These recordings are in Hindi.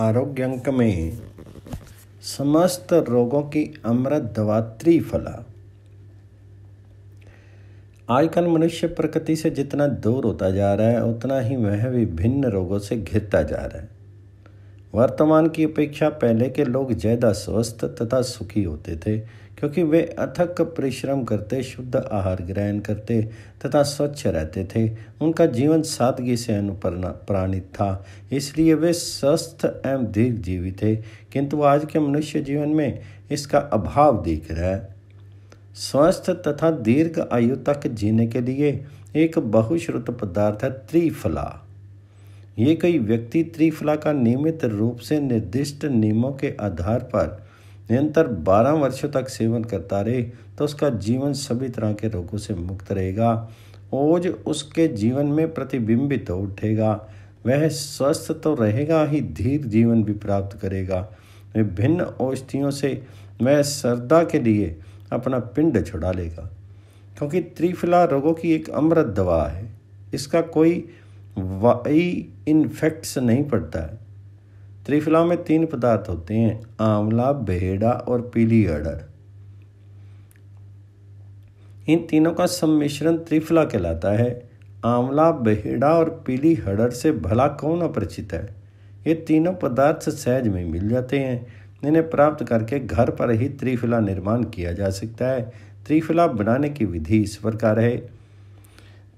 अंक में समस्त रोगों की अमृत दवा त्रिफला आजकल मनुष्य प्रकृति से जितना दूर होता जा रहा है उतना ही वह विभिन्न रोगों से घिरता जा रहा है वर्तमान की अपेक्षा पहले के लोग ज़्यादा स्वस्थ तथा सुखी होते थे क्योंकि वे अथक परिश्रम करते शुद्ध आहार ग्रहण करते तथा स्वच्छ रहते थे उनका जीवन सादगी से अनुप्राणित था इसलिए वे स्वस्थ एवं दीर्घ जीवी थे किंतु आज के मनुष्य जीवन में इसका अभाव दिख रहा है स्वस्थ तथा दीर्घ आयु तक जीने के लिए एक बहुश्रुत पदार्थ है त्रिफला ये कई व्यक्ति त्रिफला का नियमित रूप से निर्दिष्ट नियमों के आधार पर निरंतर बारह वर्षों तक सेवन करता रहे तो उसका जीवन सभी तरह के रोगों से मुक्त रहेगा ओज उसके जीवन में प्रतिबिंबित तो उठेगा वह स्वस्थ तो रहेगा ही धीर जीवन भी प्राप्त करेगा विभिन्न औषधियों से वह श्रद्धा के लिए अपना पिंड छुड़ा लेगा क्योंकि त्रिफला रोगों की एक अमृत दवा है इसका कोई वाई इन्फेक्ट्स नहीं पड़ता है त्रिफला में तीन पदार्थ होते हैं आंवला बेहड़ा और पीली अड़र इन तीनों का सम्मिश्रण त्रिफला कहलाता है आंवला बेहड़ा और पीली हड़र से भला कौन अपरिचित है ये तीनों पदार्थ सहज में मिल जाते हैं इन्हें प्राप्त करके घर पर ही त्रिफला निर्माण किया जा सकता है त्रिफला बनाने की विधि इस प्रकार है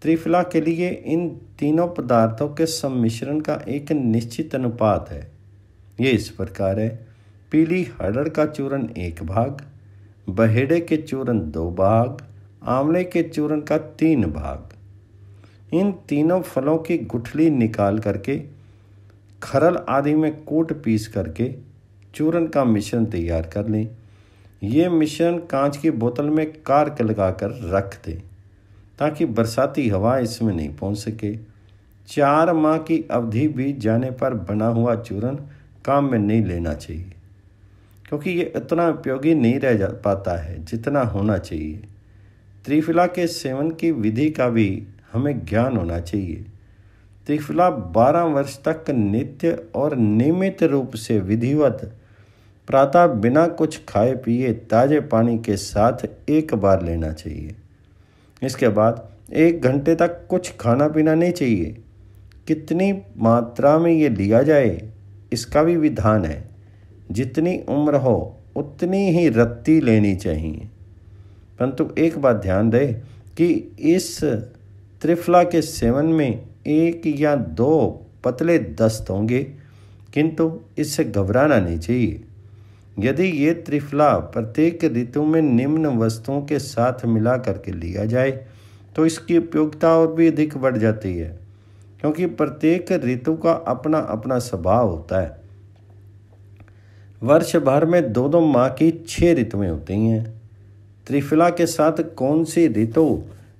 त्रिफला के लिए इन तीनों पदार्थों के सम्मिश्रण का एक निश्चित अनुपात है ये इस प्रकार है पीली हड़ड़ का चूर्ण एक भाग बहेड़े के चूर्ण दो भाग आंवले के चूर्ण का तीन भाग इन तीनों फलों की गुठली निकाल करके खरल आदि में कूट पीस करके चूर्ण का मिश्रण तैयार कर लें ये मिश्रण कांच की बोतल में के लगाकर रख दें ताकि बरसाती हवा इसमें नहीं पहुंच सके चार माह की अवधि बीत जाने पर बना हुआ चूर्ण काम में नहीं लेना चाहिए क्योंकि ये इतना उपयोगी नहीं रह जा पाता है जितना होना चाहिए त्रिफिला के सेवन की विधि का भी हमें ज्ञान होना चाहिए त्रिफिला बारह वर्ष तक नित्य और नियमित रूप से विधिवत प्रातः बिना कुछ खाए पिए ताजे पानी के साथ एक बार लेना चाहिए इसके बाद एक घंटे तक कुछ खाना पीना नहीं चाहिए कितनी मात्रा में ये लिया जाए इसका भी विधान है जितनी उम्र हो उतनी ही रत्ती लेनी चाहिए परंतु एक बात ध्यान दें कि इस त्रिफला के सेवन में एक या दो पतले दस्त होंगे किंतु इससे घबराना नहीं चाहिए यदि ये त्रिफला प्रत्येक ऋतु में निम्न वस्तुओं के साथ मिला करके लिया जाए तो इसकी उपयोगिता और भी अधिक बढ़ जाती है क्योंकि प्रत्येक ऋतु का अपना अपना स्वभाव होता है वर्ष भर में दो दो माह की छह ऋतुएं होती हैं त्रिफला के साथ कौन सी ऋतु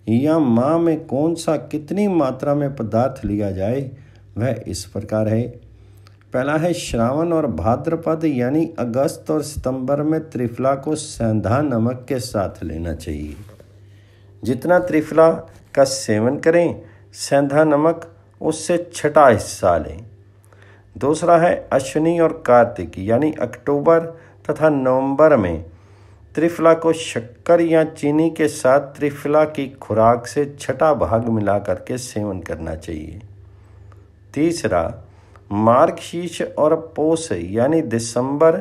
या माह में कौन सा कितनी मात्रा में पदार्थ लिया जाए वह इस प्रकार है पहला है श्रावण और भाद्रपद यानी अगस्त और सितंबर में त्रिफला को संधा नमक के साथ लेना चाहिए जितना त्रिफला का सेवन करें सेंधा नमक उससे छठा हिस्सा लें दूसरा है अश्विनी और कार्तिक यानी अक्टूबर तथा नवंबर में त्रिफला को शक्कर या चीनी के साथ त्रिफला की खुराक से छठा भाग मिला करके सेवन करना चाहिए तीसरा मार्ग और पोष यानी दिसंबर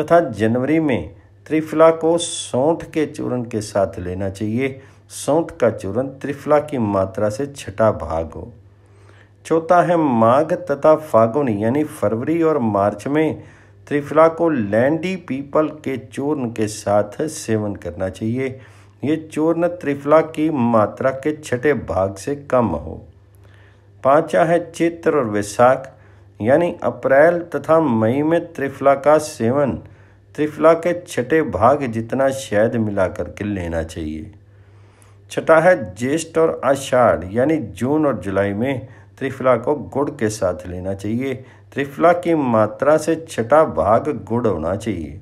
तथा जनवरी में त्रिफला को सौंठ के चूर्ण के साथ लेना चाहिए सौंठ का चूर्ण त्रिफला की मात्रा से छठा भाग हो चौथा है माघ तथा फागुन यानी फरवरी और मार्च में त्रिफला को लैंडी पीपल के चूर्ण के साथ सेवन करना चाहिए ये चूर्ण त्रिफला की मात्रा के छठे भाग से कम हो पांचा है चित्र और वैशाख यानी अप्रैल तथा मई में त्रिफला का सेवन त्रिफला के छठे भाग जितना शहद मिला के लेना चाहिए छठा है ज्येष्ठ और आषाढ़ यानी जून और जुलाई में त्रिफला को गुड़ के साथ लेना चाहिए त्रिफला की मात्रा से छठा भाग गुड़ होना चाहिए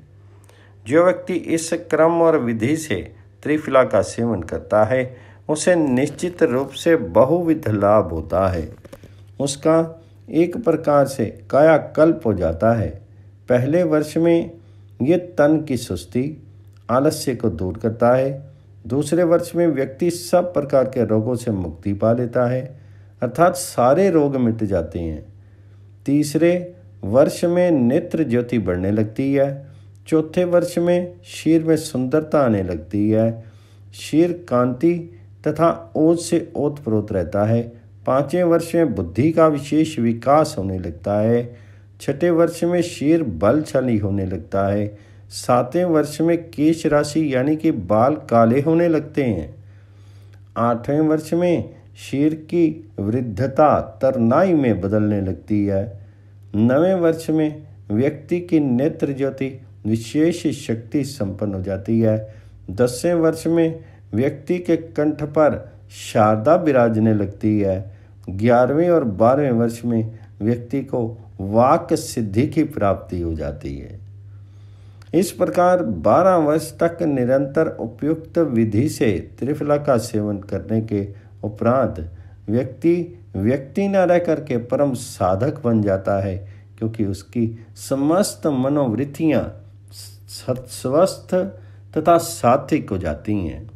जो व्यक्ति इस क्रम और विधि से त्रिफला का सेवन करता है उसे निश्चित रूप से बहुविध लाभ होता है उसका एक प्रकार से कायाकल्प हो जाता है पहले वर्ष में ये तन की सुस्ती आलस्य को दूर करता है दूसरे वर्ष में व्यक्ति सब प्रकार के रोगों से मुक्ति पा लेता है अर्थात सारे रोग मिट जाते हैं तीसरे वर्ष में नेत्र ज्योति बढ़ने लगती है चौथे वर्ष में शीर में सुंदरता आने लगती है शीर कांति तथा ओत से ओत प्रोत रहता है पाँचवें वर्ष में बुद्धि का विशेष विकास होने लगता है छठे वर्ष में शेर बलशाली होने लगता है सातवें वर्ष में केश राशि यानी कि बाल काले होने लगते हैं आठवें वर्ष में शेर की वृद्धता तरनाई में बदलने लगती है नवें वर्ष में व्यक्ति की नेत्र ज्योति विशेष शक्ति संपन्न हो जाती है दसवें वर्ष में व्यक्ति के कंठ पर शारदा विराजने लगती है ग्यारहवें और बारहवें वर्ष में व्यक्ति को वाक सिद्धि की प्राप्ति हो जाती है इस प्रकार बारह वर्ष तक निरंतर उपयुक्त विधि से त्रिफला का सेवन करने के उपरांत व्यक्ति व्यक्ति न रह करके परम साधक बन जाता है क्योंकि उसकी समस्त मनोवृत्तियाँ स्वस्थ तथा सात्विक हो जाती हैं